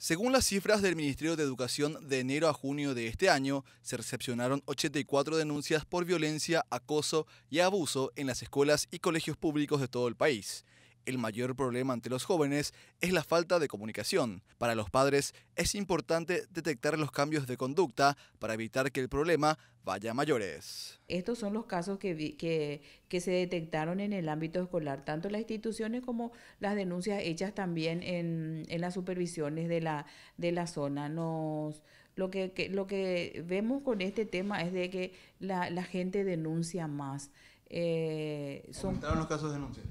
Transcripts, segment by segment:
Según las cifras del Ministerio de Educación, de enero a junio de este año se recepcionaron 84 denuncias por violencia, acoso y abuso en las escuelas y colegios públicos de todo el país. El mayor problema ante los jóvenes es la falta de comunicación. Para los padres es importante detectar los cambios de conducta para evitar que el problema vaya a mayores. Estos son los casos que, que, se detectaron en el ámbito escolar, tanto las instituciones como las denuncias hechas también en, las supervisiones de la, de la zona. Nos, lo que, lo que vemos con este tema es de que la, gente denuncia más. Eh, son, los casos de denuncias?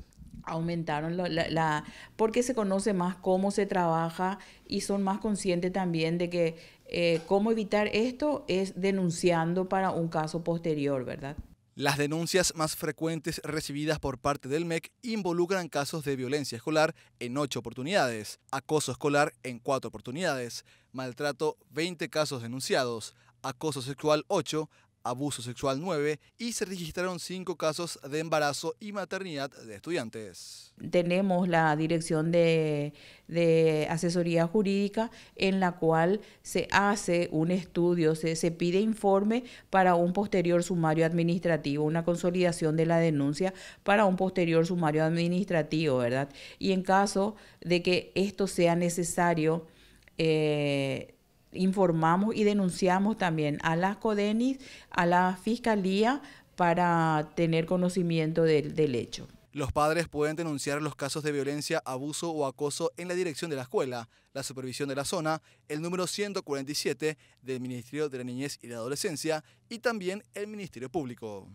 aumentaron la, porque se conoce más cómo se trabaja y son más conscientes también de que eh, cómo evitar esto es denunciando para un caso posterior, ¿verdad? Las denuncias más frecuentes recibidas por parte del MEC involucran casos de violencia escolar en ocho oportunidades, acoso escolar en cuatro oportunidades, maltrato 20 casos denunciados, acoso sexual 8, abuso sexual 9 y se registraron 5 casos de embarazo y maternidad de estudiantes. Tenemos la dirección de, asesoría jurídica en la cual se hace un estudio, se, pide informe para un posterior sumario administrativo, una consolidación de la denuncia para un posterior sumario administrativo, ¿verdad? Y en caso de que esto sea necesario, eh, informamos y denunciamos también a las CODENIS, a la Fiscalía, para tener conocimiento del, hecho. Los padres pueden denunciar los casos de violencia, abuso o acoso en la dirección de la escuela, la supervisión de la zona, el número 147 del Ministerio de la Niñez y la Adolescencia y también el Ministerio Público.